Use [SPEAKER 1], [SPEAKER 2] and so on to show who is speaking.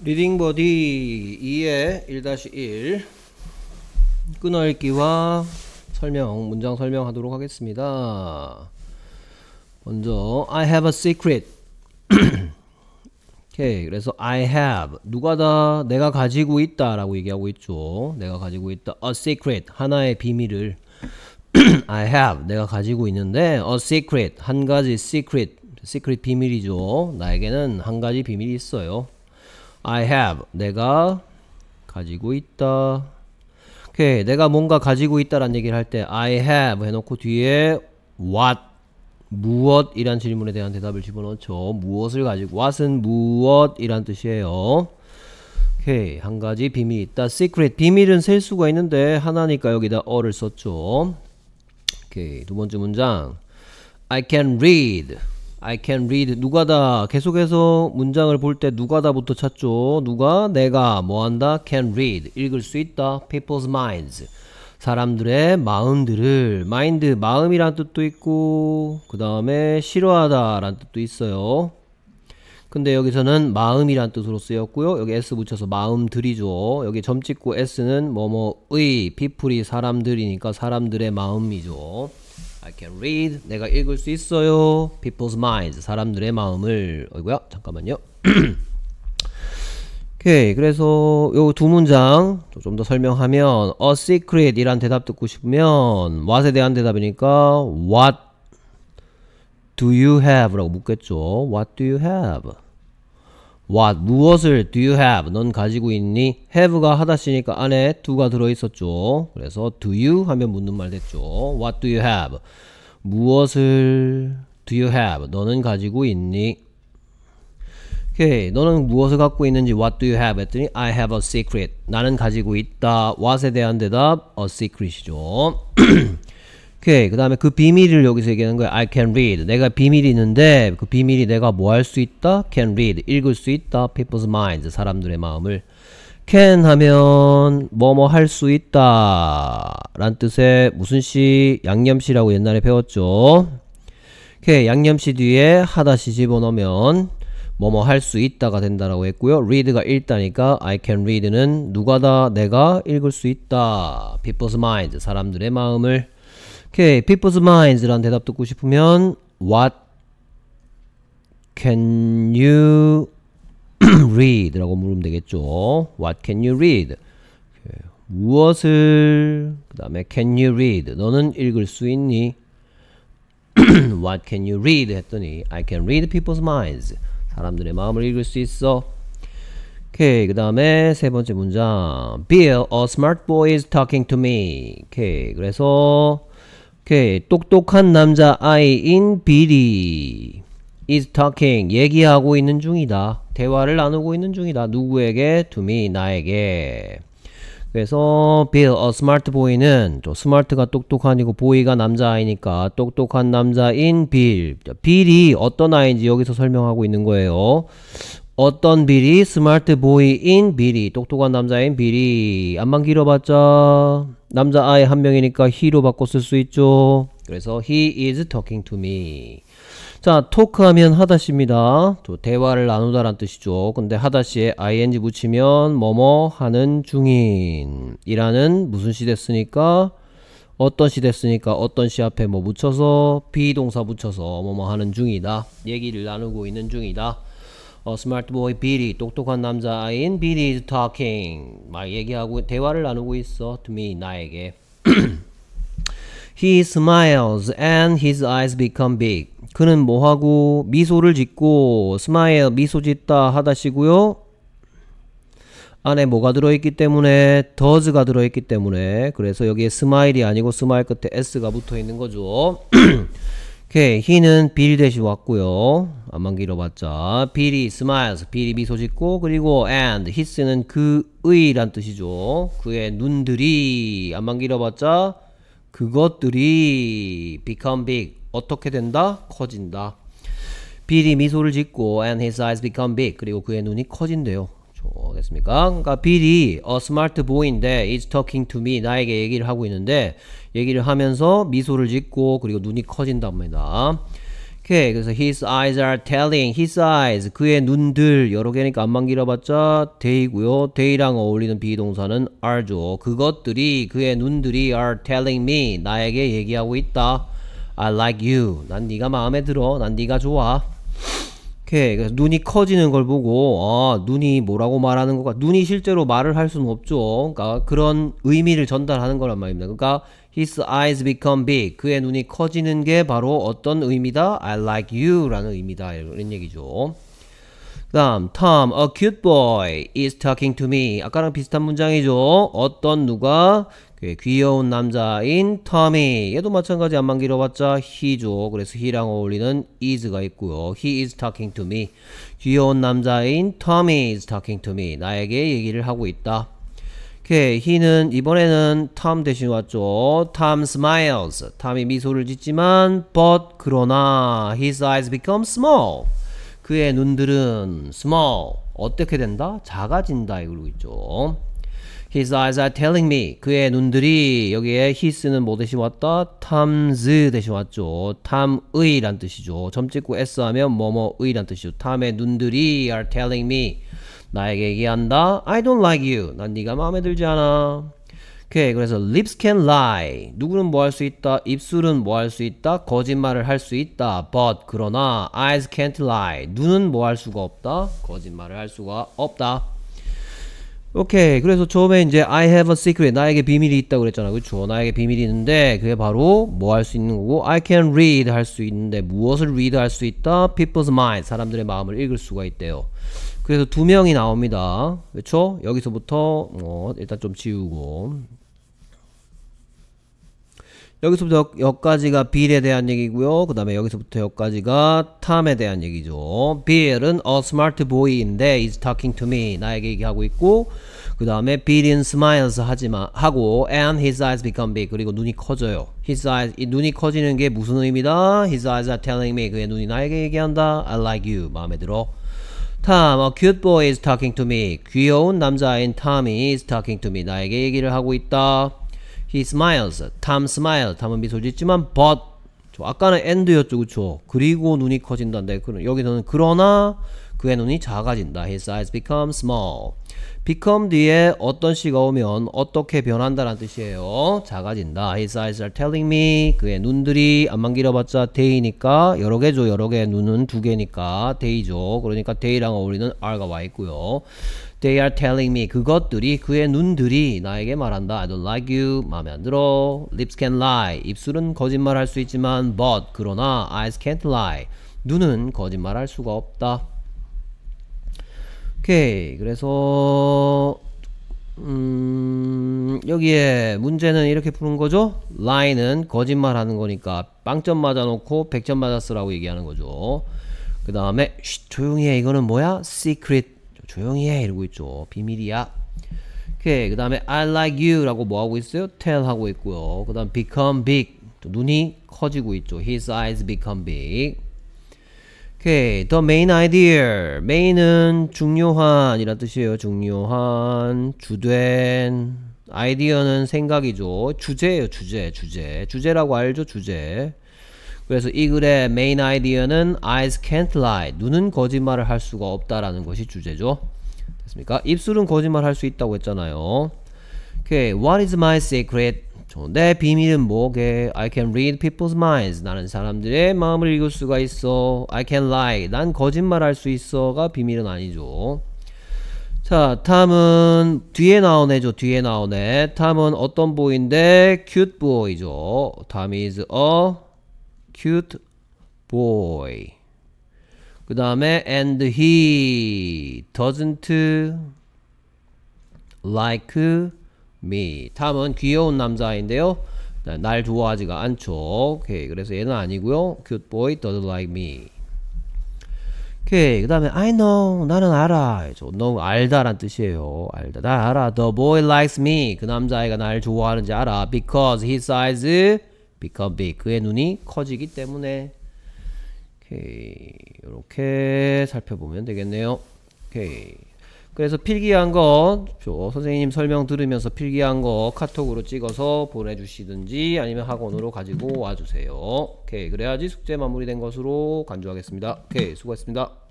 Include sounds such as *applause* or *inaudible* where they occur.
[SPEAKER 1] 리딩 버디 2에1-1 끊어읽기와 설명, 문장 설명하도록 하겠습니다. 먼저 I have a secret. *clears throat* 오케이. 그래서 I have 누가 다 내가 가지고 있다라고 얘기하고 있죠. 내가 가지고 있다. a secret 하나의 비밀을 *clears throat* I have 내가 가지고 있는데 a secret 한 가지 secret secret 비밀이죠. 나에게는 한 가지 비밀이 있어요. I have 내가 가지고 있다. 오케이 내가 뭔가 가지고 있다라는 얘기를 할 때 I have 해놓고 뒤에 what 무엇이란 질문에 대한 대답을 집어넣죠. 무엇을 가지고 what은 무엇이란 뜻이에요. 오케이 한 가지 비밀이 있다. secret 비밀은 셀 수가 있는데 하나니까 여기다 어를 썼죠. 오케이 두 번째 문장 I can read I can read 누가다 계속해서 문장을 볼 때 누가다부터 찾죠 누가 내가 뭐한다 can read 읽을 수 있다 people's minds 사람들의 마음들을 mind 마음이란 뜻도 있고 그 다음에 싫어하다 라는 뜻도 있어요 근데 여기서는 마음이란 뜻으로 쓰였고요 여기 s 붙여서 마음들이죠 여기 점 찍고 s는 뭐뭐의 people이 사람들이니까 사람들의 마음이죠 I can read. 내가 읽을 수 있어요. People's minds. 사람들의 마음을. 어이구야. 잠깐만요. *clears throat* 오케이. 그래서 요 두 문장 좀 더 설명하면 a secret 이란 대답 듣고 싶으면 what에 대한 대답이니까 what do you have? 라고 묻겠죠. What do you have? What 무엇을 do you have? 넌 가지고 있니? have가 하다시니까 안에 do가 들어있었죠. 그래서 do you 하면 묻는 말 됐죠. What do you have? 무엇을 do you have? 너는 가지고 있니? 오케이. 너는 무엇을 갖고 있는지 what do you have 했더니 I have a secret. 나는 가지고 있다. what에 대한 대답 a secret이죠. 오케이. 그 다음에 그 비밀을 여기서 얘기하는 거야. I can read. 내가 비밀이 있는데 그 비밀이 내가 뭐 할 수 있다? Can read. 읽을 수 있다. People's minds. 사람들의 마음을. Can 하면 뭐 뭐 할 수 있다. 란 뜻의 무슨 시양념시라고 옛날에 배웠죠. 오케이. 양념시 뒤에 하다시 집어넣으면 뭐 뭐 할 수 있다가 된다라고 했고요. read가 읽다니까 I can read는 누가다 내가 읽을 수 있다. people's mind 사람들의 마음을 오케이, people's minds라는 대답 듣고 싶으면 what can you read라고 물으면 되겠죠. What can you read? 무엇을 그 다음에 can you read? 너는 읽을 수 있니? What can you read? 했더니 I can read people's minds. 사람들의 마음을 읽을 수 있어. 오케이 그 다음에 세 번째 문장 Bill, a smart boy is talking to me. 오케이 그래서 오케이. 똑똑한 남자 아이인 비리 is talking 얘기하고 있는 중이다. 대화를 나누고 있는 중이다. 누구에게? to me 나에게. 그래서 Bill, a smart boy는 또 s m a 가 똑똑한이고 b o 가 남자아이니까 똑똑한 남자인 빌. 빌이 어떤 아이인지 여기서 설명하고 있는 거예요. 어떤 빌이 스마트 보이인 빌이 똑똑한 남자인 빌이 안만 길어봤자 남자 아이 한 명이니까 he로 바꿔 쓸 수 있죠. 그래서 he is talking to me. 자, 토크하면 하다시입니다. 또 대화를 나누다란 뜻이죠. 근데 하다시에 ing 붙이면 뭐뭐 하는 중인이라는 무슨 시 됐으니까 어떤 시 됐으니까 어떤 시 앞에 뭐 붙여서 비동사 붙여서 뭐뭐 하는 중이다. 얘기를 나누고 있는 중이다. 어, 스마트 보이 비리 똑똑한 남자 아인 비리 is talking 막 얘기하고 대화를 나누고 있어 to me 나에게 *clears throat* He smiles and his eyes become big. 그는 뭐하고 미소를 짓고 smile 미소 짓다 하다시고요. 안에 뭐가 들어있기 때문에 does가 들어있기 때문에 그래서 여기에 smile이 아니고 smile 끝에 s가 붙어 있는 거죠. *clears throat* 오케이 he는 빌 대시 왔고요 안만 길어봤자 비리 smiles 빌이 미소 짓고 그리고 and his는 그의 란 뜻이죠 그의 눈들이 안만 길어봤자 그것들이 become big 어떻게 된다? 커진다 비리 미소를 짓고 and his eyes become big 그리고 그의 눈이 커진대요 좋겠습니까? 그러니까 Bill이 a smart boy인데 is talking to me 나에게 얘기를 하고 있는데 얘기를 하면서 미소를 짓고 그리고 눈이 커진답니다. 오케이 그래서 his eyes are telling his eyes 그의 눈들 여러 개니까 안만 길어봤자 day고요. day랑 어울리는 비동사는 are죠. 그것들이 그의 눈들이 are telling me 나에게 얘기하고 있다. I like you. 난 네가 마음에 들어. 난 네가 좋아. 오케이. 눈이 커지는 걸 보고 아, 눈이 뭐라고 말하는 거가 눈이 실제로 말을 할 수는 없죠. 그러니까 그런 의미를 전달하는 거란 말입니다. 그러니까 his eyes become big. 그의 눈이 커지는 게 바로 어떤 의미다? I like you라는 의미다. 이런 얘기죠. 그다음 Tom, a cute boy is talking to me. 아까랑 비슷한 문장이죠. 어떤 누가 귀여운 남자인 터미 얘도 마찬가지 안만 길어봤자 he죠 그래서 he랑 어울리는 is가 있고요 he is talking to me 귀여운 남자인 터미 is talking to me 나에게 얘기를 하고 있다 오케이 he는 이번에는 톰 대신 왔죠 톰 smiles 톰이 미소를 짓지만 but 그러나 his eyes become small 그의 눈들은 small 어떻게 된다? 작아진다 이걸로 있죠 His eyes are telling me. 그의 눈들이 여기에 his는 뭐 대신 왔다? t i m s 대신 왔죠. t i m 의란 뜻이죠. 점 찍고 s 하면 뭐뭐의란 뜻이죠. t i m 의 눈들이 are telling me. 나에게 얘기한다. I don't like you. 난 네가 마음에 들지 않아. 오케이 그래서 lips can lie 누구는 뭐 할 수 있다 입술은 뭐 할 수 있다 거짓말을 할 수 있다 but 그러나 eyes can't lie 눈은 뭐 할 수가 없다 거짓말을 할 수가 없다 오케이 그래서 처음에 이제 I have a secret 나에게 비밀이 있다고 그랬잖아 그쵸 나에게 비밀이 있는데 그게 바로 뭐 할 수 있는 거고 I can read 할 수 있는데 무엇을 read 할 수 있다 people's mind 사람들의 마음을 읽을 수가 있대요 그래서 두 명이 나옵니다 그쵸 여기서부터 어, 일단 좀 지우고 여기서부터 여기까지가 빌에 대한 얘기고요. 그 다음에 여기서부터 여기까지가 탐에 대한 얘기죠. 빌은 a smart boy인데 is talking to me 나에게 얘기하고 있고 그 다음에 빌은 smiles 하지마 하고 and his eyes become big 그리고 눈이 커져요. his eyes 이 눈이 커지는 게 무슨 의미다? his eyes are telling me 그의 눈이 나에게 얘기한다. I like you 마음에 들어. Tom, a cute boy is talking to me. 귀여운 남자인 탐이 is talking to me. 나에게 얘기를 하고 있다. He smiles. Tom smile. s 다음은 미소 짓지만 but 아까는 and였죠 그쵸 그리고 눈이 커진다인데 네, 여기서는 그러나 그의 눈이 작아진다 his eyes become small become 뒤에 어떤 시가 오면 어떻게 변한다라는 뜻이에요 작아진다 his eyes are telling me 그의 눈들이 안만 길어봤자 day니까 여러 개죠 여러 개 눈은 두 개니까 day죠 그러니까 day랑 어울리는 r가 와 있고요 They are telling me 그것들이 그의 눈들이 나에게 말한다. I don't like you. 마음에 안 들어. Lips can lie. 입술은 거짓말할 수 있지만 but 그러나 eyes can't lie. 눈은 거짓말할 수가 없다. 오케이. 그래서 음, 여기에 문제는 이렇게 푸는 거죠. line은 거짓말하는 거니까 빵점 맞아놓고 100점 맞았으라고 얘기하는 거죠. 그 다음에 조용히 해 이거는 뭐야? secret 조용히 해 이러고 있죠. 비밀이야. 오케이 그 다음에 I like you라고 뭐 하고 있어요? Tell 하고 있고요. 그 다음 become big 눈이 커지고 있죠. His eyes become big. 오케이 the main idea main은 중요한 이란 뜻이에요 중요한 주된 아이디어는 생각이죠 주제예요 주제 주제 주제라고 알죠 주제 그래서 이 글의 메인 아이디어는 eyes can't lie 눈은 거짓말을 할 수가 없다라는 것이 주제죠 됐습니까? 입술은 거짓말 할 수 있다고 했잖아요 오케이 okay. what is my secret 내 비밀은 뭐게 I can read people's minds 나는 사람들의 마음을 읽을 수가 있어 I can lie 난 거짓말 할 수 있어가 비밀은 아니죠 자, 탐은 뒤에 나오네죠. 뒤에 나오네. 탐은 어떤 보인데 cute boy죠. 탐 is a cute boy. 그 다음에 and he doesn't like me. 다음은 귀여운 남자인데요. 날 좋아하지가 않죠. 오케이. 그래서 얘는 아니고요. cute boy doesn't like me. 오케이. 그 다음에 I know. 나는 알아. 너무 알다란 뜻이에요. 알다. 나 알아. The boy likes me. 그 남자애가 날 좋아하는지 알아. Because h i s size become big. 그의 눈이 커지기 때문에. 오케이. 이렇게 살펴보면 되겠네요. 오케이. 그래서 필기한 거, 선생님 설명 들으면서 필기한 거 카톡으로 찍어서 보내주시든지 아니면 학원으로 가지고 와주세요. 오케이. 그래야지 숙제 마무리된 것으로 간주하겠습니다. 오케이. 수고했습니다.